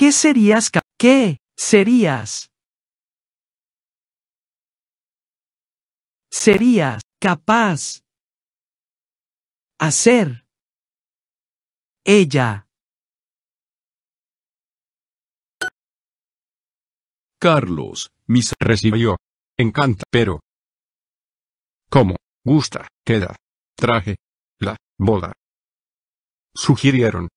¿Qué serías ¿Qué serías? Serías capaz. Hacer. Ella. Carlos, mis recibió. Encanta, pero. ¿Cómo? Gusta, queda. Traje. La boda. Sugirieron.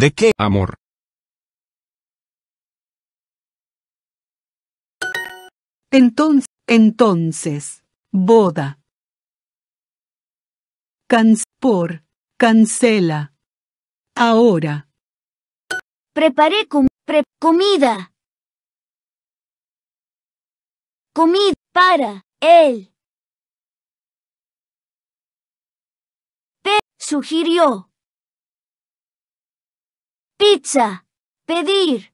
¿De qué amor? Entonces, entonces, boda. Canc por, cancela. Ahora. Preparé com pre comida. Comida para él. P sugirió. Pizza. Pedir.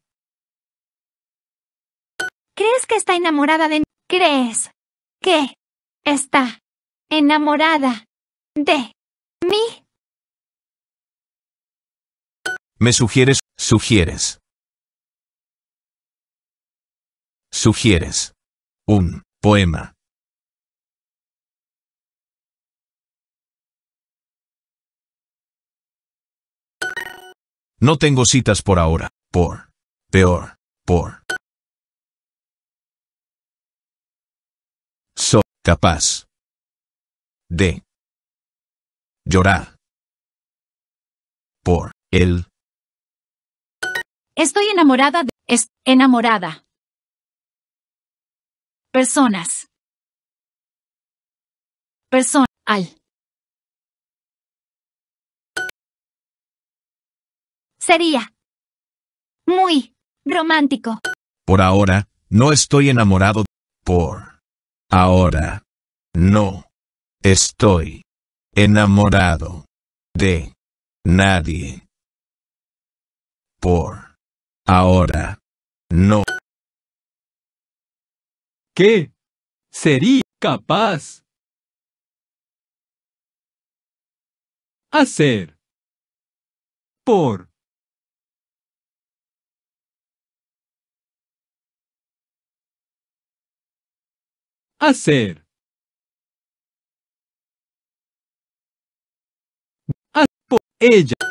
¿Crees que está enamorada de... ¿Crees que está enamorada de mí? Me sugieres, sugieres. Sugieres. Un poema. No tengo citas por ahora. Por. Peor. Por. So, capaz. De. Llorar. Por. Él. Estoy enamorada de... enamorada. Personas. Persona. Al. Sería muy romántico. Por ahora, no estoy enamorado. Por ahora, no estoy enamorado de nadie. Por ahora, no. ¿Qué? Sería capaz. Hacer. Por Hacer. ella.